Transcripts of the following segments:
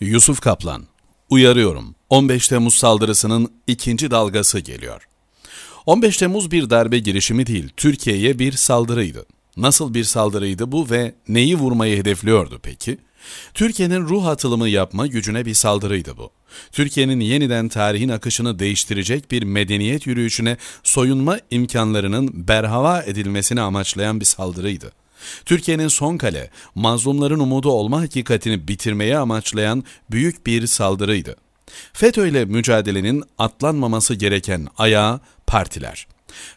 Yusuf Kaplan, uyarıyorum 15 Temmuz saldırısının ikinci dalgası geliyor. 15 Temmuz bir darbe girişimi değil, Türkiye'ye bir saldırıydı. Nasıl bir saldırıydı bu ve neyi vurmayı hedefliyordu peki? Türkiye'nin ruh atılımı yapma gücüne bir saldırıydı bu. Türkiye'nin yeniden tarihin akışını değiştirecek bir medeniyet yürüyüşüne soyunma imkanlarının berhava edilmesini amaçlayan bir saldırıydı. Türkiye'nin son kale, mazlumların umudu olma hakikatini bitirmeye amaçlayan büyük bir saldırıydı. FETÖ ile mücadelenin atlanmaması gereken ayağı partiler.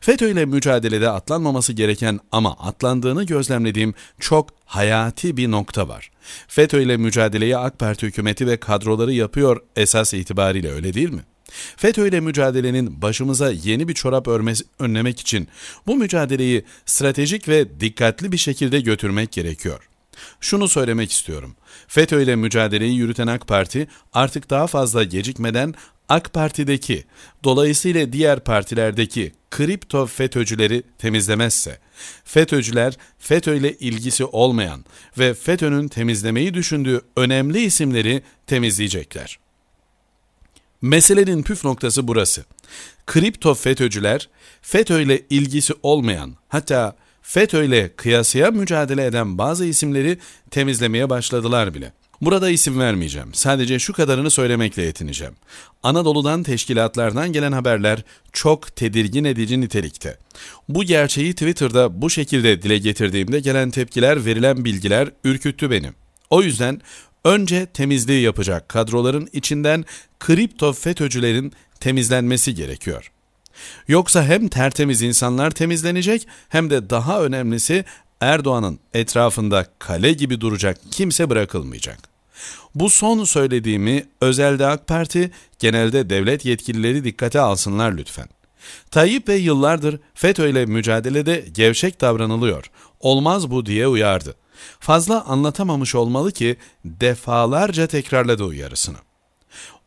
FETÖ ile mücadelede atlanmaması gereken ama atlandığını gözlemlediğim çok hayati bir nokta var. FETÖ ile mücadeleyi AK Parti hükümeti ve kadroları yapıyor esas itibariyle öyle değil mi? FETÖ ile mücadelenin başımıza yeni bir çorap örmesi önlemek için bu mücadeleyi stratejik ve dikkatli bir şekilde götürmek gerekiyor. Şunu söylemek istiyorum. FETÖ ile mücadeleyi yürüten AK Parti artık daha fazla gecikmeden AK Parti'deki, dolayısıyla diğer partilerdeki kripto FETÖ'cüleri temizlemezse, FETÖ'cüler FETÖ ile ilgisi olmayan ve FETÖ'nün temizlemeyi düşündüğü önemli isimleri temizleyecekler. Meselenin püf noktası burası. Kripto FETÖ'cüler, FETÖ ile ilgisi olmayan, hatta FETÖ ile kıyasıya mücadele eden bazı isimleri temizlemeye başladılar bile. Burada isim vermeyeceğim. Sadece şu kadarını söylemekle yetineceğim. Anadolu'dan teşkilatlardan gelen haberler çok tedirgin edici nitelikte. Bu gerçeği Twitter'da bu şekilde dile getirdiğimde gelen tepkiler, verilen bilgiler ürküttü beni. O yüzden Önce temizliği yapacak kadroların içinden kripto FETÖ'cülerin temizlenmesi gerekiyor. Yoksa hem tertemiz insanlar temizlenecek hem de daha önemlisi Erdoğan'ın etrafında kale gibi duracak kimse bırakılmayacak. Bu son söylediğimi özelde AK Parti, genelde devlet yetkilileri dikkate alsınlar lütfen. Tayyip Bey yıllardır FETÖ ile mücadelede gevşek davranılıyor, olmaz bu diye uyardı. Fazla anlatamamış olmalı ki defalarca tekrarladı uyarısını.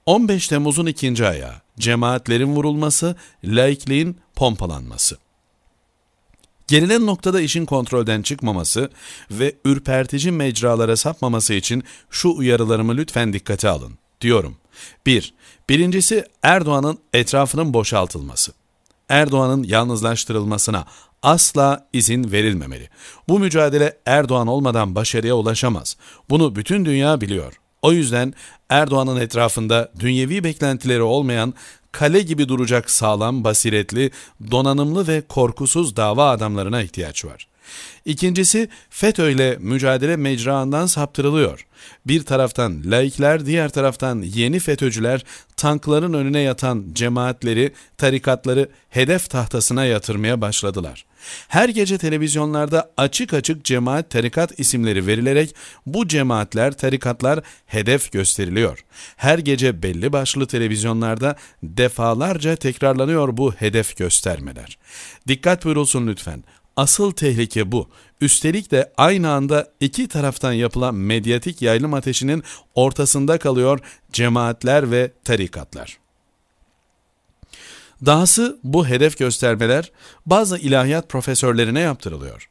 15 Temmuz'un ikinci ayağı, cemaatlerin vurulması, laikliğin pompalanması. Gelinen noktada işin kontrolden çıkmaması ve ürpertici mecralara sapmaması için şu uyarılarımı lütfen dikkate alın, diyorum. 1. Bir, birincisi Erdoğan'ın etrafının boşaltılması. Erdoğan'ın yalnızlaştırılmasına asla izin verilmemeli. Bu mücadele Erdoğan olmadan başarıya ulaşamaz. Bunu bütün dünya biliyor. O yüzden Erdoğan'ın etrafında dünyevi beklentileri olmayan, kale gibi duracak sağlam, basiretli, donanımlı ve korkusuz dava adamlarına ihtiyaç var. İkincisi FETÖ ile mücadele mecraından saptırılıyor. Bir taraftan laikler, diğer taraftan yeni FETÖ'cüler tankların önüne yatan cemaatleri, tarikatları hedef tahtasına yatırmaya başladılar. Her gece televizyonlarda açık açık cemaat tarikat isimleri verilerek bu cemaatler, tarikatlar hedef gösteriliyor. Her gece belli başlı televizyonlarda defalarca tekrarlanıyor bu hedef göstermeler. Dikkat buyurulsun lütfen. Asıl tehlike bu. Üstelik de aynı anda iki taraftan yapılan medyatik yaylım ateşinin ortasında kalıyor cemaatler ve tarikatlar. Dahası bu hedef göstermeler bazı ilahiyat profesörlerine yaptırılıyor.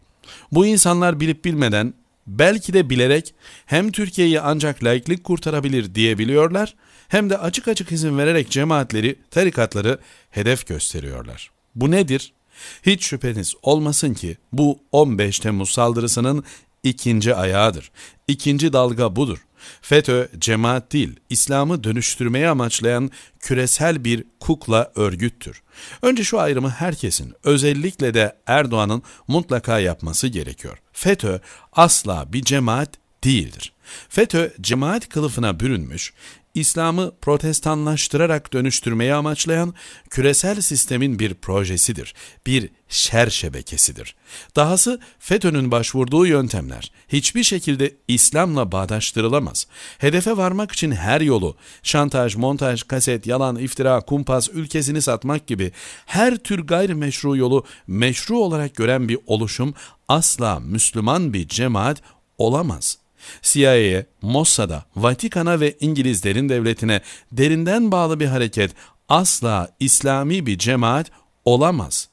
Bu insanlar bilip bilmeden belki de bilerek hem Türkiye'yi ancak laiklik kurtarabilir diyebiliyorlar hem de açık açık izin vererek cemaatleri, tarikatları hedef gösteriyorlar. Bu nedir? Hiç şüpheniz olmasın ki bu 15 Temmuz saldırısının ikinci ayağıdır. İkinci dalga budur. FETÖ cemaat değil, İslam'ı dönüştürmeye amaçlayan küresel bir kukla örgüttür. Önce şu ayrımı herkesin, özellikle de Erdoğan'ın mutlaka yapması gerekiyor. FETÖ asla bir cemaat değildir. FETÖ cemaat kılıfına bürünmüş, İslam'ı protestanlaştırarak dönüştürmeyi amaçlayan küresel sistemin bir projesidir, bir şer şebekesidir. Dahası FETÖ'nün başvurduğu yöntemler hiçbir şekilde İslam'la bağdaştırılamaz. Hedefe varmak için her yolu, şantaj, montaj, kaset, yalan, iftira, kumpas, ülkesini satmak gibi her tür gayrimeşru yolu meşru olarak gören bir oluşum asla Müslüman bir cemaat olamaz. CIA'ye, Mossad'a, Vatikan'a ve İngilizlerin devletine derinden bağlı bir hareket asla İslami bir cemaat olamaz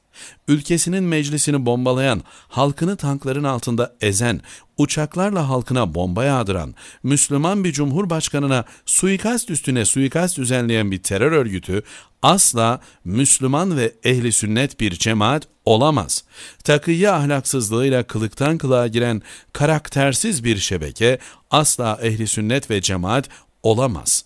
ülkesinin meclisini bombalayan, halkını tankların altında ezen, uçaklarla halkına bomba yağdıran, Müslüman bir cumhurbaşkanına suikast üstüne suikast düzenleyen bir terör örgütü asla Müslüman ve ehli sünnet bir cemaat olamaz. Takıyı ahlaksızlığıyla kılıktan kılığa giren karaktersiz bir şebeke asla ehli sünnet ve cemaat olamaz.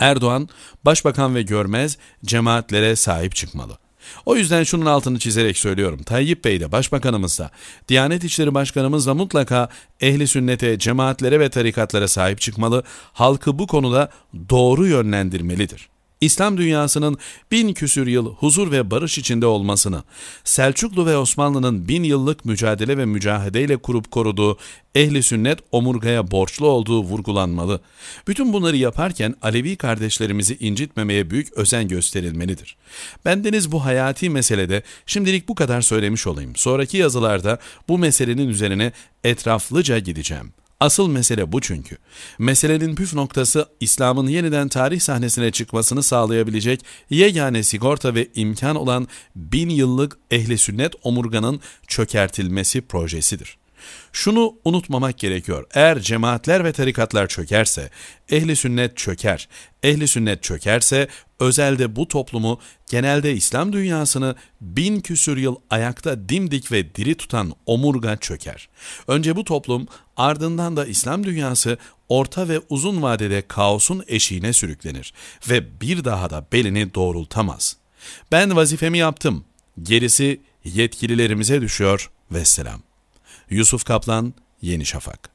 Erdoğan, başbakan ve görmez cemaatlere sahip çıkmalı. O yüzden şunun altını çizerek söylüyorum. Tayyip Bey de da, Diyanet İşleri Başkanı'mız da mutlaka ehli sünnete, cemaatlere ve tarikatlara sahip çıkmalı, halkı bu konuda doğru yönlendirmelidir. İslam dünyasının bin küsür yıl huzur ve barış içinde olmasını, Selçuklu ve Osmanlı'nın bin yıllık mücadele ve mücahedeyle kurup koruduğu ehli sünnet omurgaya borçlu olduğu vurgulanmalı. Bütün bunları yaparken Alevi kardeşlerimizi incitmemeye büyük özen gösterilmelidir. Bendeniz bu hayati meselede şimdilik bu kadar söylemiş olayım. Sonraki yazılarda bu meselenin üzerine etraflıca gideceğim.'' Asıl mesele bu çünkü. Meselenin püf noktası İslam'ın yeniden tarih sahnesine çıkmasını sağlayabilecek yegane sigorta ve imkan olan bin yıllık ehli sünnet omurganın çökertilmesi projesidir. Şunu unutmamak gerekiyor. Eğer cemaatler ve tarikatlar çökerse, ehli sünnet çöker. Ehli sünnet çökerse özelde bu toplumu, genelde İslam dünyasını bin küsür yıl ayakta dimdik ve diri tutan omurga çöker. Önce bu toplum, ardından da İslam dünyası orta ve uzun vadede kaosun eşiğine sürüklenir ve bir daha da belini doğrultamaz. Ben vazifemi yaptım, gerisi yetkililerimize düşüyor, vesselam. Yusuf Kaplan, Yeni Şafak